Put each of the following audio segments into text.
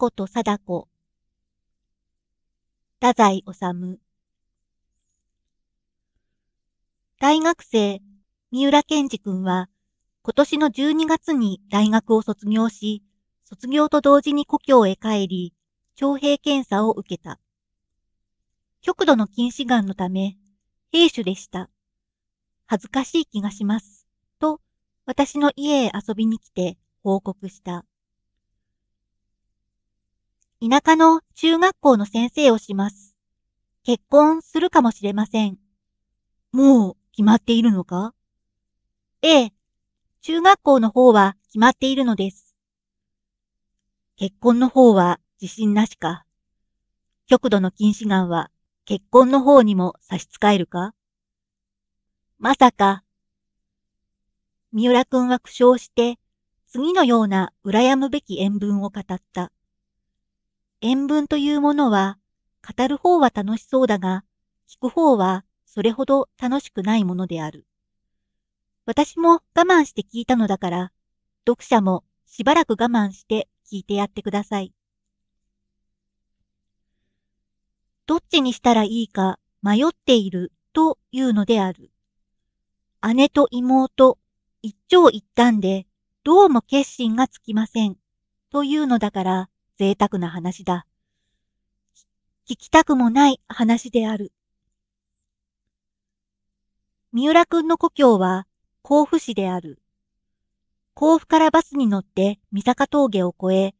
子と貞子。太宰治。大学生、三浦健二君は、今年の12月に大学を卒業し、卒業と同時に故郷へ帰り、徴兵検査を受けた。極度の近視眼のため、兵種でした。恥ずかしい気がします。と、私の家へ遊びに来て報告した。田舎の中学校の先生をします。結婚するかもしれません。もう決まっているのかええ、中学校の方は決まっているのです。結婚の方は自信なしか。極度の近視眼は結婚の方にも差し支えるかまさか。三浦くんは苦笑して、次のような羨むべき演文を語った。演文というものは、語る方は楽しそうだが、聞く方はそれほど楽しくないものである。私も我慢して聞いたのだから、読者もしばらく我慢して聞いてやってください。どっちにしたらいいか迷っているというのである。姉と妹、一長一短でどうも決心がつきませんというのだから、贅沢な話だ。聞きたくもない話である。三浦くんの故郷は甲府市である。甲府からバスに乗って三坂峠を越え、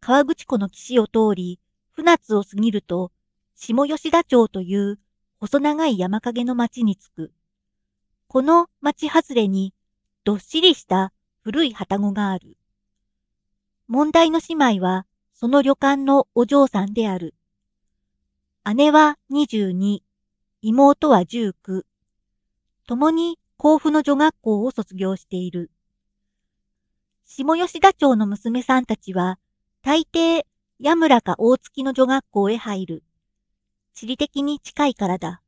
川口湖の岸を通り、船津を過ぎると、下吉田町という細長い山陰の町に着く。この町外れに、どっしりした古い旅籠がある。問題の姉妹は、その旅館のお嬢さんである。姉は22、妹は19。共に甲府の女学校を卒業している。下吉田町の娘さんたちは、大抵、矢村か大月の女学校へ入る。地理的に近いからだ。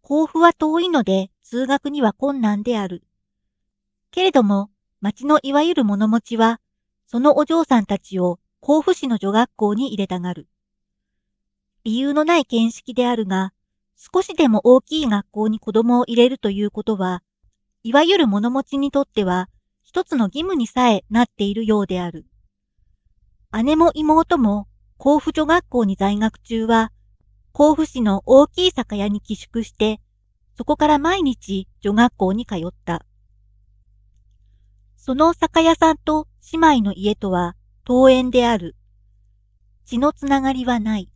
甲府は遠いので通学には困難である。けれども、町のいわゆる物持ちは、そのお嬢さんたちを甲府市の女学校に入れたがる。理由のない見識であるが、少しでも大きい学校に子供を入れるということは、いわゆる物持ちにとっては一つの義務にさえなっているようである。姉も妹も甲府女学校に在学中は、甲府市の大きい酒屋に寄宿して、そこから毎日女学校に通った。その酒屋さんと姉妹の家とは、遠縁である。血のつながりはない。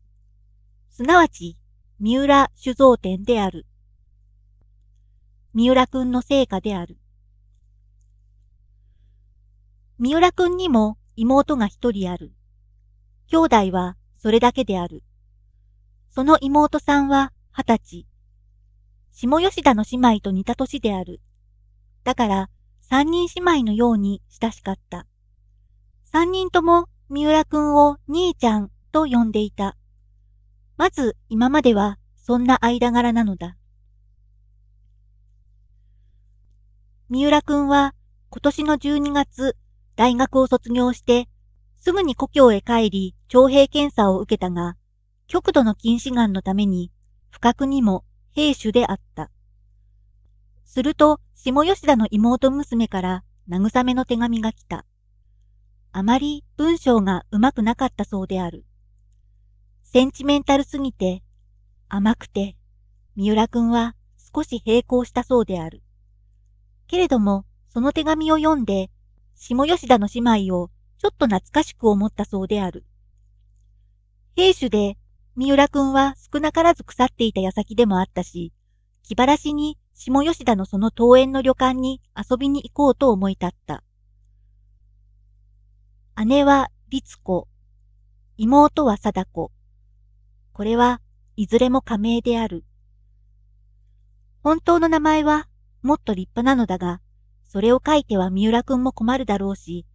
すなわち、三浦酒造店である。三浦くんの成果である。三浦くんにも妹が一人ある。兄弟はそれだけである。その妹さんは二十歳。下吉田の姉妹と似た年である。だから、三人姉妹のように親しかった。三人とも三浦くんを兄ちゃんと呼んでいた。まず今まではそんな間柄なのだ。三浦くんは今年の12月大学を卒業してすぐに故郷へ帰り徴兵検査を受けたが極度の近視眼のために不覚にも兵種であった。すると下吉田の妹娘から慰めの手紙が来た。あまり文章がうまくなかったそうである。センチメンタルすぎて、甘くて、三浦くんは少し並行したそうである。けれども、その手紙を読んで、下吉田の姉妹をちょっと懐かしく思ったそうである。兵士で三浦くんは少なからず腐っていた矢先でもあったし、気晴らしに下吉田のその桃園の旅館に遊びに行こうと思い立った。姉は律子、妹は貞子。これはいずれも仮名である。本当の名前はもっと立派なのだが、それを書いては三浦くんも困るだろうし、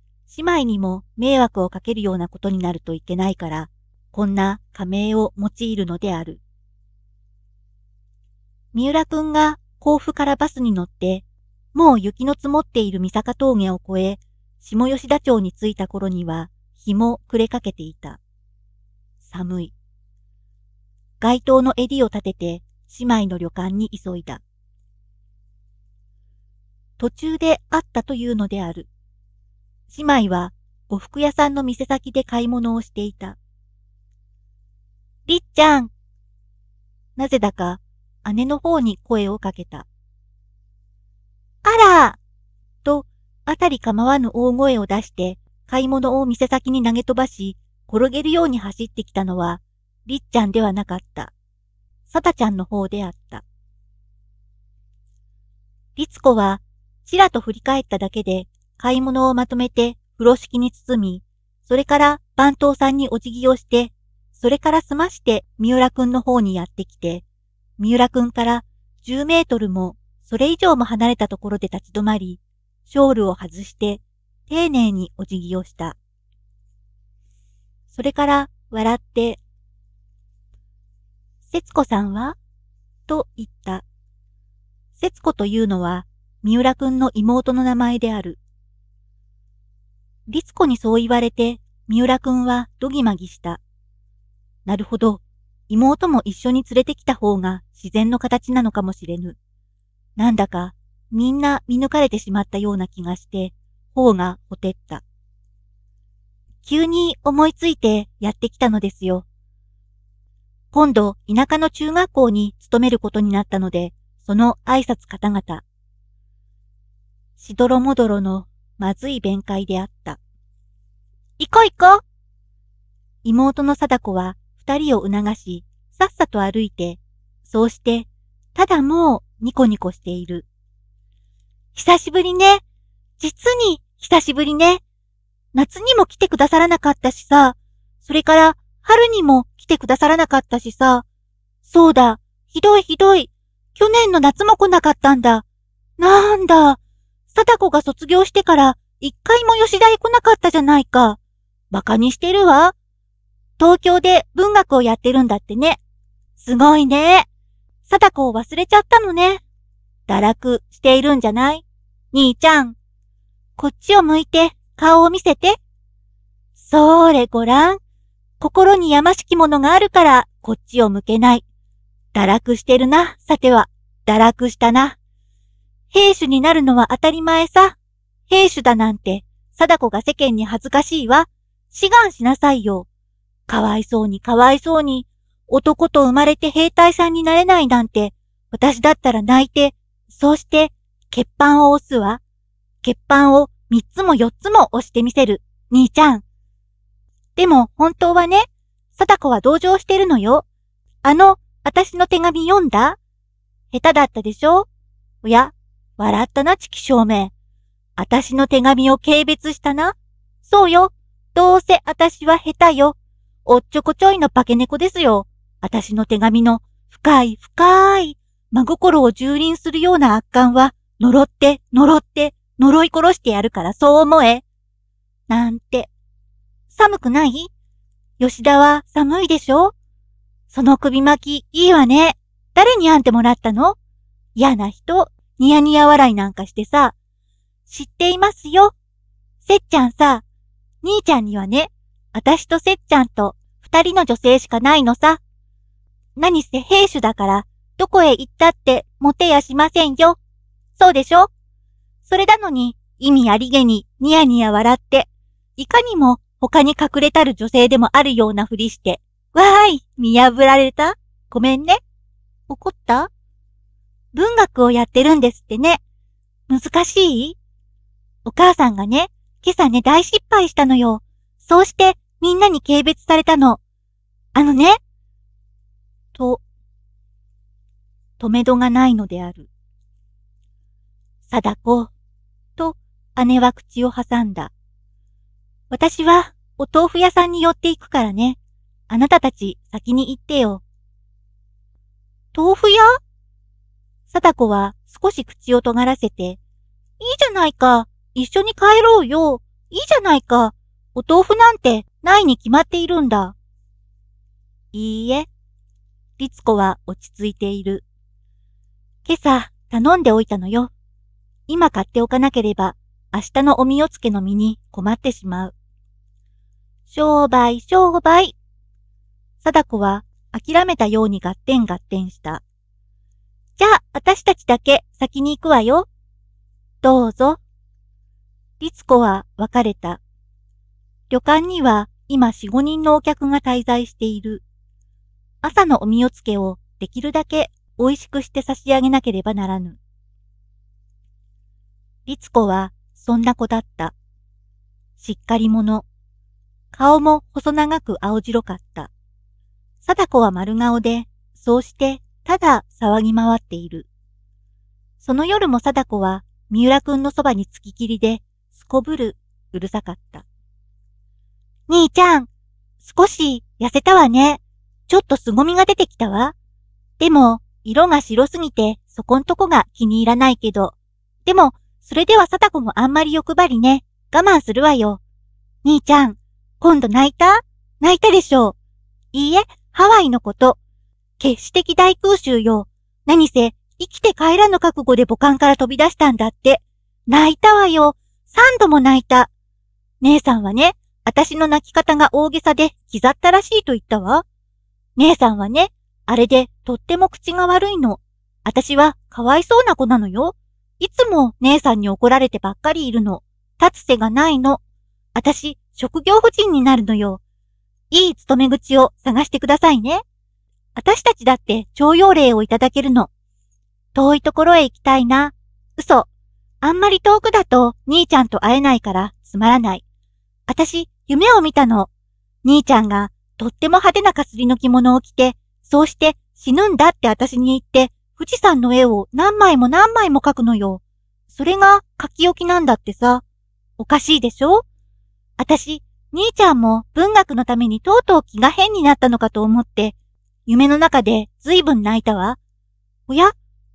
姉妹にも迷惑をかけるようなことになるといけないから、こんな仮名を用いるのである。三浦くんが甲府からバスに乗って、もう雪の積もっている三坂峠を越え、下吉田町に着いた頃には日も暮れかけていた。寒い。街灯の襟を立てて姉妹の旅館に急いだ。途中で会ったというのである。姉妹は呉服屋さんの店先で買い物をしていた。りっちゃんなぜだか姉の方に声をかけた。あらあたり構わぬ大声を出して、買い物を店先に投げ飛ばし、転げるように走ってきたのは、りっちゃんではなかった。さたちゃんの方であった。りつこは、ちらと振り返っただけで、買い物をまとめて風呂敷に包み、それから番頭さんにお辞儀をして、それから済まして三浦くんの方にやってきて、三浦くんから10メートルもそれ以上も離れたところで立ち止まり、ショールを外して、丁寧にお辞儀をした。それから笑って、節子さんはと言った。節子というのは、三浦くんの妹の名前である。律子にそう言われて、三浦くんはどぎまぎした。なるほど。妹も一緒に連れてきた方が自然の形なのかもしれぬ。なんだかみんな見抜かれてしまったような気がして、頬がほてった。急に思いついてやってきたのですよ。今度、田舎の中学校に勤めることになったので、その挨拶方々。しどろもどろのまずい弁解であった。行こう行こう妹の貞子は二人を促し、さっさと歩いて、そうして、ただもうニコニコしている。久しぶりね。実に久しぶりね。夏にも来てくださらなかったしさ、それから春にも来てくださらなかったしさ、そうだ、ひどいひどい、去年の夏も来なかったんだ。なんだ、貞子が卒業してから一回も吉田へ来なかったじゃないか。馬鹿にしてるわ。東京で文学をやってるんだってね。すごいね。貞子を忘れちゃったのね。堕落しているんじゃない兄ちゃん、こっちを向いて顔を見せて。そーれごらん。心にやましきものがあるからこっちを向けない。堕落してるな、さては。堕落したな。兵士になるのは当たり前さ。兵士だなんて、貞子が世間に恥ずかしいわ。志願しなさいよ。かわいそうにかわいそうに、男と生まれて兵隊さんになれないなんて、私だったら泣いて、そうして、欠板を押すわ。欠板を3つも4つも押してみせる、兄ちゃん。でも本当はね、貞子は同情してるのよ。あの、私の手紙読んだ下手だったでしょおや、笑ったな、チキ証明。私の手紙を軽蔑したな。そうよ。どうせ私は下手よ。おっちょこちょいの化け猫ですよ。私の手紙の深い深い真心を蹂躙するような圧巻は、呪って、呪って、呪い殺してやるからそう思え。なんて。寒くない吉田は寒いでしょその首巻きいいわね。誰に編んでもらったの嫌な人、ニヤニヤ笑いなんかしてさ。知っていますよ。せっちゃんさ、兄ちゃんにはね、私とせっちゃんと二人の女性しかないのさ。何せ兵種だから、どこへ行ったって持てやしませんよ。そうでしょそれなのに、意味ありげにニヤニヤ笑って、いかにも他に隠れたる女性でもあるようなふりして、わーい、見破られたごめんね。怒った文学をやってるんですってね。難しいお母さんがね、今朝ね、大失敗したのよ。そうして、みんなに軽蔑されたの。あのね、と、止めどがないのである。貞子、と姉は口を挟んだ。私はお豆腐屋さんに寄っていくからね。あなたたち先に行ってよ。豆腐屋貞子は少し口を尖らせて、いいじゃないか。一緒に帰ろうよ。いいじゃないか。お豆腐なんてないに決まっているんだ。いいえ。律子は落ち着いている。今朝頼んでおいたのよ。今買っておかなければ、明日のおみよつけの身に困ってしまう。商売、商売。貞子は諦めたようにガッテンガッテンした。じゃあ、私たちだけ先に行くわよ。どうぞ。律子は別れた。旅館には今四五人のお客が滞在している。朝のおみよつけをできるだけ美味しくして差し上げなければならぬ。律子はそんな子だった。しっかり者。顔も細長く青白かった。貞子は丸顔で、そうしてただ騒ぎ回っている。その夜も貞子は三浦くんのそばにつききりで、すこぶる、うるさかった。兄ちゃん、少し痩せたわね。ちょっと凄みが出てきたわ。でも、色が白すぎて、そこんとこが気に入らないけど。でも、それでは貞子もあんまり欲張りね。我慢するわよ。兄ちゃん、今度泣いた泣いたでしょう。いいえ、ハワイのこと。決死的大空襲よ。何せ、生きて帰らぬ覚悟で母艦から飛び出したんだって。泣いたわよ。三度も泣いた。姉さんはね、私の泣き方が大げさで気ざったらしいと言ったわ。姉さんはね、あれでとっても口が悪いの。私はかわいそうな子なのよ。いつも姉さんに怒られてばっかりいるの。立つ瀬がないの。あたし、職業婦人になるのよ。いい勤め口を探してくださいね。あたしたちだって徴用令をいただけるの。遠いところへ行きたいな。嘘。あんまり遠くだと兄ちゃんと会えないからつまらない。あたし、夢を見たの。兄ちゃんがとっても派手なかすりの着物を着て、そうして死ぬんだってあたしに言って富士山の絵を何枚も何枚も描くのよ。それが書き置きなんだってさ。おかしいでしょあたし、兄ちゃんも文学のためにとうとう気が変になったのかと思って、夢の中で随分泣いたわ。おや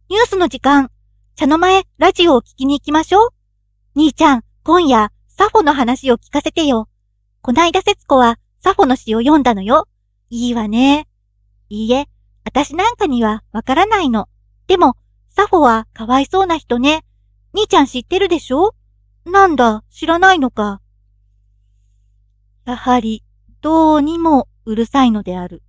ニュースの時間。茶の前、ラジオを聞きに行きましょう。兄ちゃん、今夜、サフォの話を聞かせてよ。こないだ節子は、サフォの詩を読んだのよ。いいわね。いいえ、私なんかにはわからないの。でも、サホはかわいそうな人ね。兄ちゃん知ってるでしょなんだ、知らないのか。やはり、どうにもうるさいのである。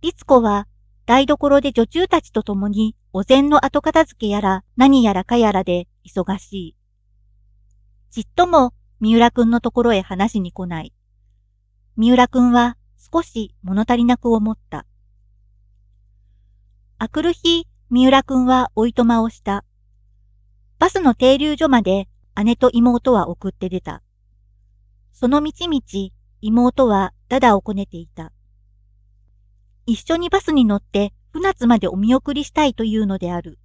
リツコは台所で女中たちと共にお膳の後片付けやら何やらかやらで忙しい。ちっとも三浦くんのところへ話しに来ない。三浦くんは少し物足りなく思った。あくる日、三浦くんはおいとまをした。バスの停留所まで姉と妹は送って出た。その道々、妹はだだをこねていた。一緒にバスに乗って船津までお見送りしたいというのである。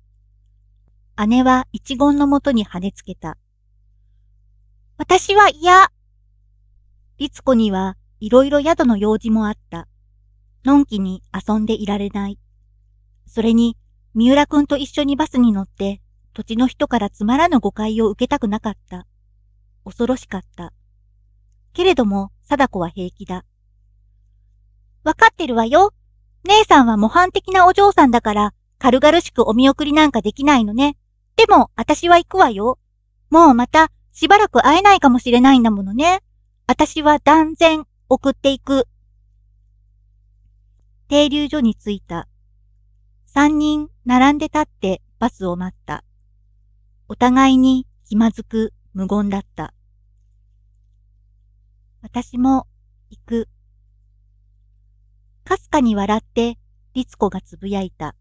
姉は一言のもとに跳ねつけた。私は嫌。律子にはいろいろ宿の用事もあった。のんきに遊んでいられない。それに、三浦くんと一緒にバスに乗って、土地の人からつまらぬ誤解を受けたくなかった。恐ろしかった。けれども、貞子は平気だ。わかってるわよ。姉さんは模範的なお嬢さんだから、軽々しくお見送りなんかできないのね。でも、私は行くわよ。もうまた、しばらく会えないかもしれないんだものね。私は断然、送っていく。停留所に着いた。三人並んで立ってバスを待った。お互いに気まずく無言だった。私も行く。かすかに笑って律子がつぶやいた。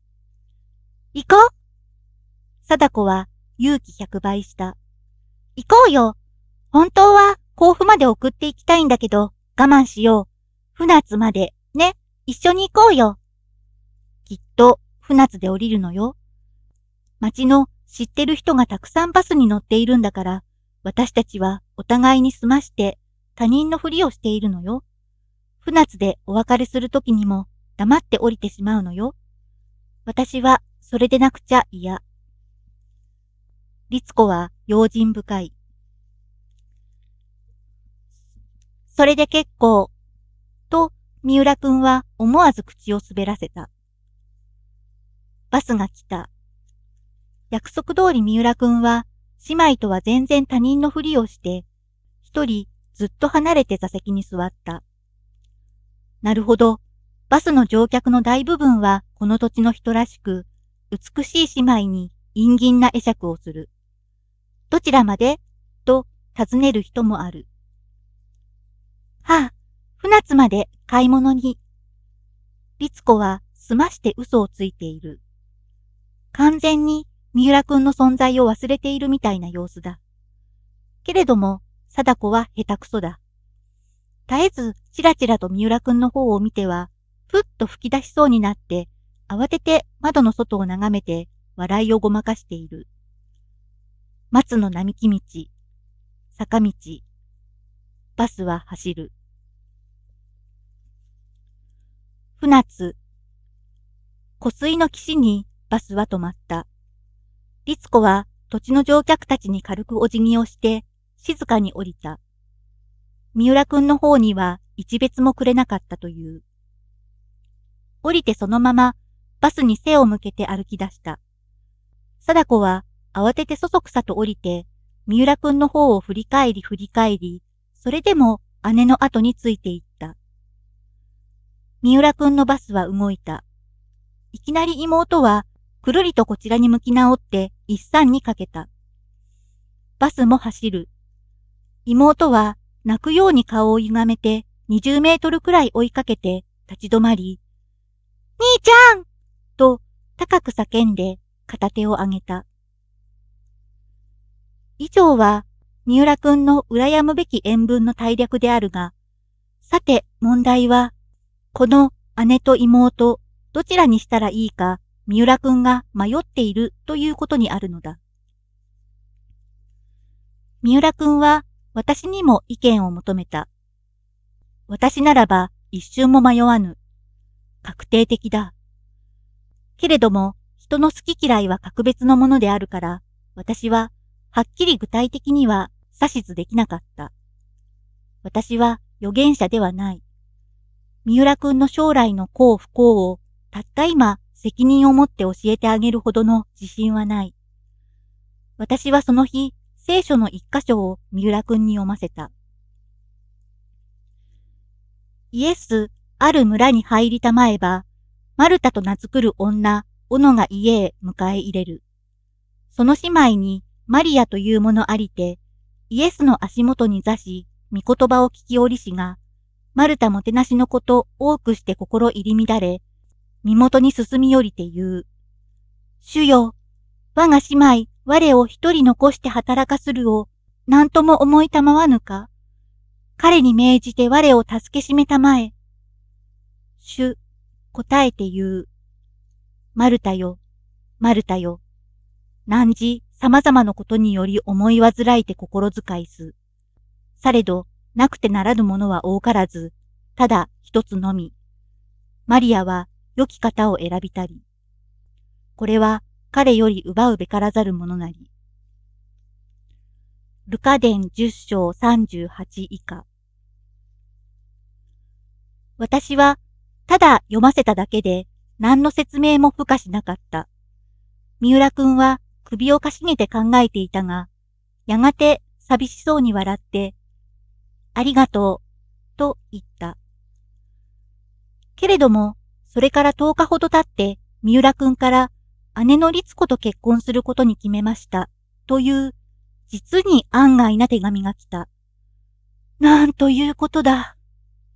行こう貞子は勇気100倍した。行こうよ本当は甲府まで送って行きたいんだけど我慢しよう。船津までね、一緒に行こうよ。きっと船津で降りるのよ。町の知ってる人がたくさんバスに乗っているんだから、私たちはお互いに済まして他人のふりをしているのよ。船津でお別れするときにも黙って降りてしまうのよ。私はそれでなくちゃ嫌。律子は用心深い。それで結構、と三浦くんは思わず口を滑らせた。バスが来た。約束通り三浦くんは、姉妹とは全然他人のふりをして、一人ずっと離れて座席に座った。なるほど。バスの乗客の大部分はこの土地の人らしく、美しい姉妹に陰銀な会釈をする。どちらまでと尋ねる人もある。はあ、船津まで買い物に。律子は済まして嘘をついている。完全に三浦くんの存在を忘れているみたいな様子だ。けれども、貞子は下手くそだ。絶えずちらちらと三浦くんの方を見ては、ふっと吹き出しそうになって、慌てて窓の外を眺めて笑いをごまかしている。松の並木道、坂道、バスは走る。船津、湖水の岸にバスは止まった。律子は土地の乗客たちに軽くお辞儀をして、静かに降りた。三浦くんの方には一別もくれなかったという。降りてそのままバスに背を向けて歩き出した。貞子は慌ててそそくさと降りて、三浦くんの方を振り返り振り返り、それでも姉の後についていった。三浦くんのバスは動いた。いきなり妹はくるりとこちらに向き直って一三にかけた。バスも走る。妹は泣くように顔を歪めて20メートルくらい追いかけて立ち止まり、兄ちゃんと高く叫んで片手を上げた。以上は三浦くんの羨むべき塩分の大略であるが、さて問題は、この姉と妹、どちらにしたらいいか三浦くんが迷っているということにあるのだ。三浦くんは私にも意見を求めた。私ならば一瞬も迷わぬ。確定的だ。けれども人の好き嫌いは格別のものであるから、私ははっきり具体的には指図できなかった。私は予言者ではない。三浦くんの将来の幸不幸をたった今責任を持って教えてあげるほどの自信はない。私はその日、聖書の一箇所を三浦くんに読ませた。イエス、ある村に入りたまえば、マルタと名付くる女、斧が家へ迎え入れる。その姉妹にマリアというものありて、イエスの足元に座し、御言葉を聞きおりしが、マルタもてなしのこと多くして心入り乱れ、身元に進み降りて言う。主よ、我が姉妹、我を一人残して働かするを、何とも思いたまわぬか。彼に命じて我を助けしめたまえ。主、答えて言う。マルタよ、マルタよ。何時、様々なことにより思い煩いて心遣いす。されど、なくてならぬものは多からず、ただ一つのみ。マリアは良き方を選びたり、これは彼より奪うべからざるものなり。ルカ伝10章38以下。私はただ読ませただけで何の説明も付加しなかった。三浦くんは首をかしげて考えていたが、やがて寂しそうに笑って、ありがとう、と言った。けれども、それから10日ほど経って、三浦くんから姉の律子と結婚することに決めました。という、実に案外な手紙が来た。なんということだ。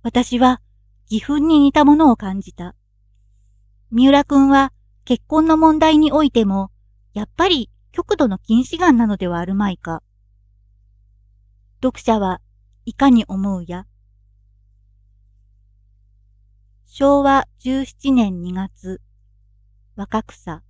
私は、義憤に似たものを感じた。三浦くんは、結婚の問題においても、やっぱり極度の近視眼なのではあるまいか。読者はいかに思うや。昭和17年2月、若草。